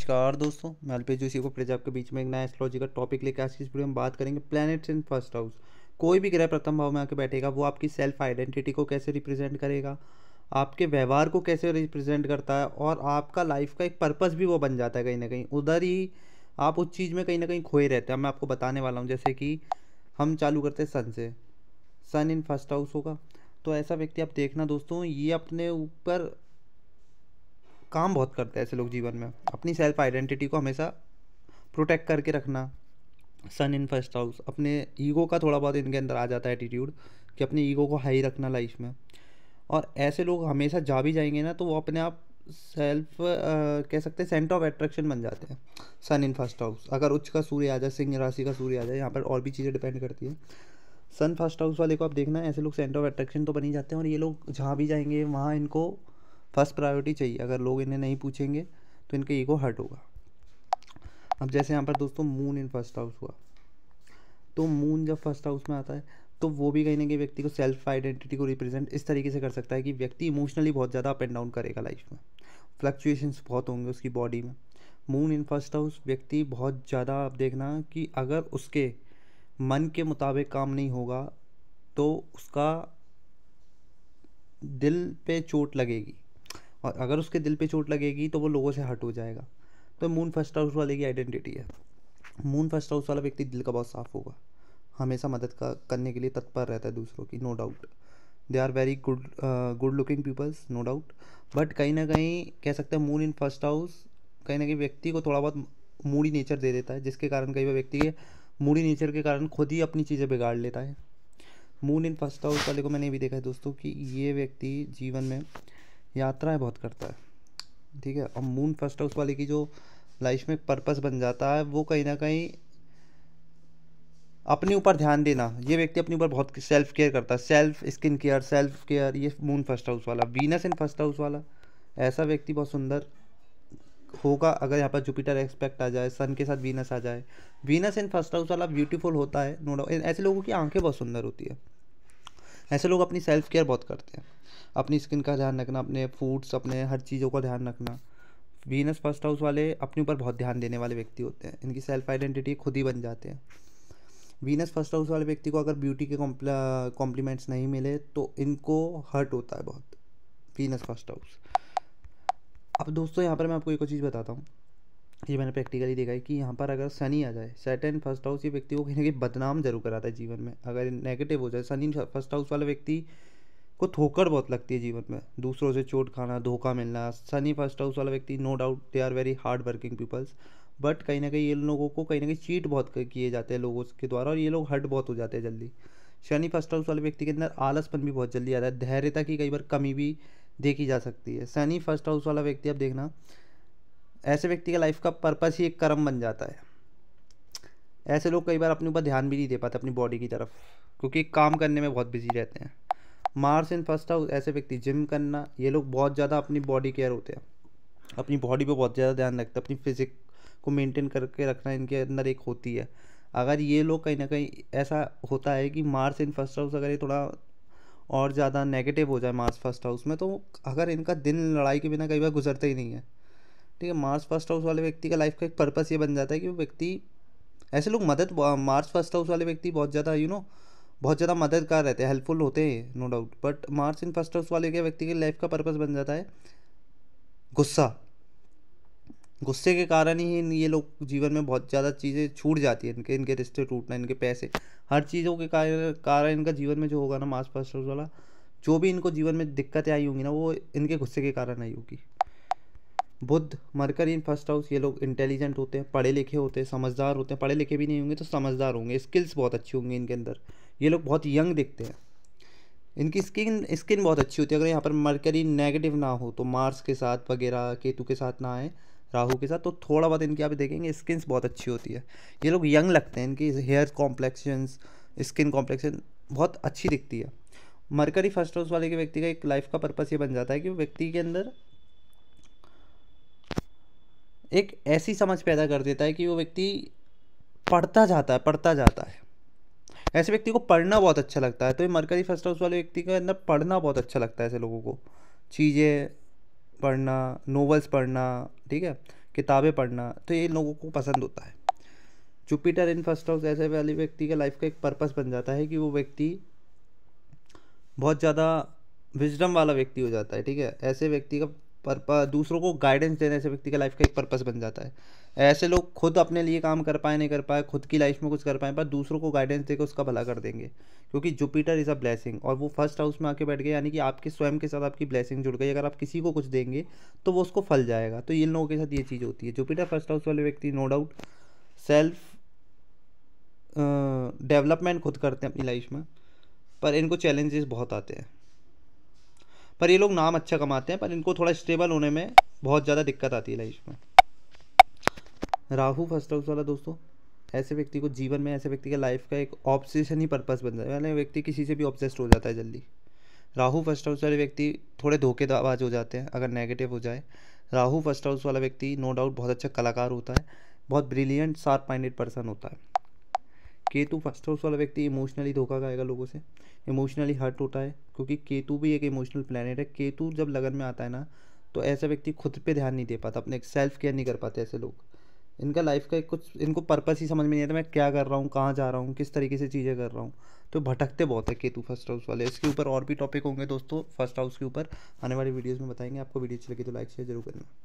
नमस्कार दोस्तों मैं अल्पेश जोशी को प्रजा आपके बीच में एक नया एस्ट्रोलॉजी का टॉपिक लेकर आज की इस वीडियो में बात करेंगे प्लैनेट्स इन फर्स्ट हाउस कोई भी ग्रह प्रथम भाव में आके बैठेगा वो आपकी सेल्फ आइडेंटिटी को कैसे रिप्रेजेंट करेगा आपके व्यवहार को कैसे रिप्रेजेंट करता है और आपका लाइफ का एक पर्पज़ भी वो बन जाता है कहीं ना कहीं उधर ही आप उस चीज़ में कहीं ना कहीं खोए रहते हैं मैं आपको बताने वाला हूँ जैसे कि हम चालू करते हैं सन से सन इन फर्स्ट हाउस होगा तो ऐसा व्यक्ति आप देखना दोस्तों ये अपने ऊपर काम बहुत करते हैं ऐसे लोग जीवन में अपनी सेल्फ आइडेंटिटी को हमेशा प्रोटेक्ट करके रखना सन इन फर्स्ट हाउस अपने ईगो का थोड़ा बहुत इनके अंदर आ जाता है एटीट्यूड कि अपने ईगो को हाई रखना लाइफ में और ऐसे लोग हमेशा जा भी जाएंगे ना तो वो अपने आप सेल्फ कह सकते हैं सेंटर ऑफ एट्रैक्शन बन जाते हैं सन इन फर्स्ट हाउस अगर उच्च का सूर्य आ जाए सिंह राशि का सूर्य आ जाए यहाँ पर और भी चीज़ें डिपेंड करती है सन फर्स्ट हाउस वाले को आप देखना ऐसे लोग सेंटर ऑफ एट्रैक्शन तो बन ही जाते हैं और ये लोग जहाँ भी जाएंगे वहाँ इनको फर्स्ट प्रायोरिटी चाहिए अगर लोग इन्हें नहीं पूछेंगे तो इनके ईगो हर्ट होगा अब जैसे यहाँ पर दोस्तों मून इन फर्स्ट हाउस हुआ तो मून जब फर्स्ट हाउस में आता है तो वो भी कहीं ना कहीं व्यक्ति को सेल्फ आइडेंटिटी को रिप्रेजेंट इस तरीके से कर सकता है कि व्यक्ति इमोशनली बहुत ज़्यादा अप एंड डाउन करेगा लाइफ में फ्लक्चुएशंस बहुत होंगे उसकी बॉडी में मून इन फर्स्ट हाउस व्यक्ति बहुत ज़्यादा आप देखना कि अगर उसके मन के मुताबिक काम नहीं होगा तो उसका दिल पे चोट लगेगी और अगर उसके दिल पे चोट लगेगी तो वो लोगों से हट हो जाएगा तो मून फर्स्ट हाउस वाले की आइडेंटिटी है मून फर्स्ट हाउस वाला व्यक्ति दिल का बहुत साफ़ होगा हमेशा मदद का करने के लिए तत्पर रहता है दूसरों की no doubt they are very good good looking peoples no doubt but कहीं ना कहीं कह सकते हैं मून इन फर्स्ट हाउस कहीं ना कहीं व्यक्ति को थोड़ा बहुत मूडी नेचर दे देता है जिसके कारण कई बार व्यक्ति के मूडी नेचर के कारण खुद ही अपनी चीज़ें बिगाड़ लेता है मून इन फर्स्ट हाउस वाले को मैंने भी देखा है दोस्तों कि ये व्यक्ति जीवन में यात्राएं बहुत करता है ठीक है और मून फर्स्ट हाउस वाले की जो लाइफ में पर्पस बन जाता है वो कहीं ना कहीं अपने ऊपर ध्यान देना ये व्यक्ति अपने ऊपर बहुत सेल्फ केयर करता है self skin care self care ये मून फर्स्ट हाउस वाला वीनस इन फर्स्ट हाउस वाला ऐसा व्यक्ति बहुत सुंदर होगा अगर यहाँ पर जुपिटर एक्सपेक्ट आ जाए सन के साथ वीनस आ जाए वीनस इन फर्स्ट हाउस वाला ब्यूटीफुल होता है नो डाउट ऐसे लोगों की आंखें बहुत सुंदर होती है ऐसे लोग अपनी सेल्फ केयर बहुत करते हैं अपनी स्किन का ध्यान रखना अपने फूड्स अपने हर चीज़ों का ध्यान रखना वीनस फर्स्ट हाउस वाले अपने ऊपर बहुत ध्यान देने वाले व्यक्ति होते हैं इनकी सेल्फ आइडेंटिटी खुद ही बन जाते हैं वीनस फर्स्ट हाउस वाले व्यक्ति को अगर ब्यूटी के कॉम्प्लीमेंट्स नहीं मिले तो इनको हर्ट होता है बहुत वीनस फर्स्ट हाउस अब दोस्तों यहाँ पर मैं आपको एक और चीज़ बताता हूँ ये मैंने प्रैक्टिकली देखा है कि यहाँ पर अगर शनि आ जाए सेटन फर्स्ट हाउस ये व्यक्ति को कहीं ना कहीं बदनाम जरूर कराता है जीवन में अगर नेगेटिव हो जाए शनि फर्स्ट हाउस वाला व्यक्ति को ठोकर बहुत लगती है जीवन में दूसरों से चोट खाना धोखा मिलना सनी फर्स्ट हाउस वाला व्यक्ति no doubt they are very hard working peoples but कहीं ना कहीं इन लोगों को कहीं ना कहीं चीट बहुत किए जाते हैं लोगों के द्वारा और ये लोग हर्ट बहुत हो जाते हैं जल्दी शनि फर्स्ट हाउस वाले व्यक्ति के अंदर आलसपन भी बहुत जल्दी आता है धैर्यता की कई बार कमी भी देखी जा सकती है शनि फर्स्ट हाउस वाला व्यक्ति अब देखना ऐसे व्यक्ति का लाइफ का पर्पस ही एक कर्म बन जाता है ऐसे लोग कई बार अपने ऊपर ध्यान भी नहीं दे पाते अपनी बॉडी की तरफ क्योंकि काम करने में बहुत बिजी रहते हैं मार्स इन फर्स्ट हाउस ऐसे व्यक्ति जिम करना ये लोग बहुत ज़्यादा अपनी बॉडी केयर होते हैं अपनी बॉडी पे बहुत ज़्यादा ध्यान रखते हैं अपनी फिजिक को मेंटेन करके रखना इनके अंदर एक होती है अगर ये लोग कहीं ना कहीं ऐसा होता है कि मार्स इन फर्स्ट हाउस अगर ये थोड़ा और ज़्यादा नेगेटिव हो जाए मार्स फर्स्ट हाउस में तो अगर इनका दिन लड़ाई के बिना कई बार गुजरता ही नहीं है ठीक है मार्स फर्स्ट हाउस वाले व्यक्ति का लाइफ का एक पर्पस ये बन जाता है कि वो व्यक्ति ऐसे लोग मदद मार्स फर्स्ट हाउस वाले व्यक्ति बहुत ज़्यादा यू नो बहुत ज़्यादा मददगार रहते हैं हेल्पफुल होते हैं no doubt but Mars in first house वाले के व्यक्ति के लाइफ का पर्पस बन जाता है गुस्सा गुस्से के कारण ही ये लोग जीवन में बहुत ज़्यादा चीज़ें छूट जाती है इनके इनके रिश्ते टूटना इनके पैसे हर चीज़ों के कारण इनका जीवन में जो होगा ना मार्स फर्स्ट हाउस वाला जो भी इनको जीवन में दिक्कतें आई होंगी ना वो इनके गुस्से के कारण आई होगी बुद्ध मरकर इन फर्स्ट हाउस ये लोग इंटेलिजेंट होते हैं पढ़े लिखे होते हैं समझदार होते हैं पढ़े लिखे भी नहीं होंगे तो समझदार होंगे स्किल्स बहुत अच्छी होंगी इनके अंदर ये लोग बहुत यंग दिखते हैं इनकी स्किन स्किन बहुत अच्छी होती है अगर यहाँ पर मरकरी नेगेटिव ना हो तो मार्स के साथ वगैरह केतु के साथ ना आए राहु के साथ तो थोड़ा बहुत इनकी आप देखेंगे स्किन बहुत अच्छी होती है ये लोग यंग लगते हैं इनकी हेयर कॉम्प्लेक्शन स्किन कॉम्प्लेक्शन बहुत अच्छी दिखती है मरकरी फर्स्ट हाउस वाले के व्यक्ति का एक लाइफ का पर्पस ये बन जाता है कि व्यक्ति के अंदर एक ऐसी समझ पैदा कर देता है कि वो व्यक्ति पढ़ता जाता है पढ़ता जाता है ऐसे व्यक्ति को पढ़ना बहुत अच्छा लगता है तो ये मरकरी फर्स्ट हाउस वाले व्यक्ति के अंदर पढ़ना बहुत अच्छा लगता है ऐसे लोगों को चीज़ें पढ़ना नोवेल्स पढ़ना ठीक है किताबें पढ़ना तो ये लोगों को पसंद होता है जुपिटर इन फर्स्ट हाउस ऐसे वाले व्यक्ति का लाइफ का एक पर्पस बन जाता है कि वो व्यक्ति बहुत ज़्यादा विजडम वाला व्यक्ति हो जाता है ठीक है ऐसे व्यक्ति का पर दूसरों को गाइडेंस देने से व्यक्ति की लाइफ का एक पर्पज़ बन जाता है ऐसे लोग खुद अपने लिए काम कर पाए नहीं कर पाए खुद की लाइफ में कुछ कर पाए पर दूसरों को गाइडेंस देकर उसका भला कर देंगे क्योंकि जुपिटर इज़ अ ब्लेसिंग और वो फर्स्ट हाउस में आके बैठ गए यानी कि आपके स्वयं के साथ आपकी ब्लेसिंग जुड़ गई अगर आप किसी को कुछ देंगे तो वो उसको फल जाएगा तो इन लोगों के साथ ये चीज़ होती है जुपिटर फर्स्ट हाउस वाले व्यक्ति नो डाउट सेल्फ डेवलपमेंट खुद करते हैं अपनी लाइफ में पर इनको चैलेंजेस बहुत आते हैं पर ये लोग नाम अच्छा कमाते हैं पर इनको थोड़ा स्टेबल होने में बहुत ज़्यादा दिक्कत आती है लाइफ में राहु फर्स्ट हाउस वाला दोस्तों ऐसे व्यक्ति को जीवन में ऐसे व्यक्ति का लाइफ का एक ऑब्सेशन ही पर्पस बन जाता है यानी व्यक्ति किसी से भी ऑब्जेस्ट हो जाता है जल्दी राहु फर्स्ट हाउस वाले व्यक्ति थोड़े धोखेबाज हो जाते हैं अगर नेगेटिव हो जाए राहु फर्स्ट हाउस वाला व्यक्ति नो डाउट बहुत अच्छा कलाकार होता है बहुत ब्रिलियंट शार्प माइंडेड पर्सन होता है केतु फर्स्ट हाउस वाला व्यक्ति इमोशनली धोखा खाएगा लोगों से इमोशनली हर्ट होता है क्योंकि केतु भी एक इमोशनल प्लानट है केतु जब लगन में आता है ना तो ऐसा व्यक्ति खुद पे ध्यान नहीं दे पाता अपने सेल्फ केयर नहीं कर पाते ऐसे लोग इनका लाइफ का एक कुछ इनको पर्पस ही समझ में नहीं आता मैं क्या कर रहा हूँ कहाँ जा रहा हूँ किस तरीके से चीज़ें कर रहा हूँ तो भटकते बहुत है केतु फर्स्ट हाउस वाले इसके ऊपर और भी टॉपिक होंगे दोस्तों फर्स्ट हाउस के ऊपर आने वाली वीडियोज़ में बताएंगे आपको वीडियो अच्छी लगी तो लाइक शेयर जरूर करना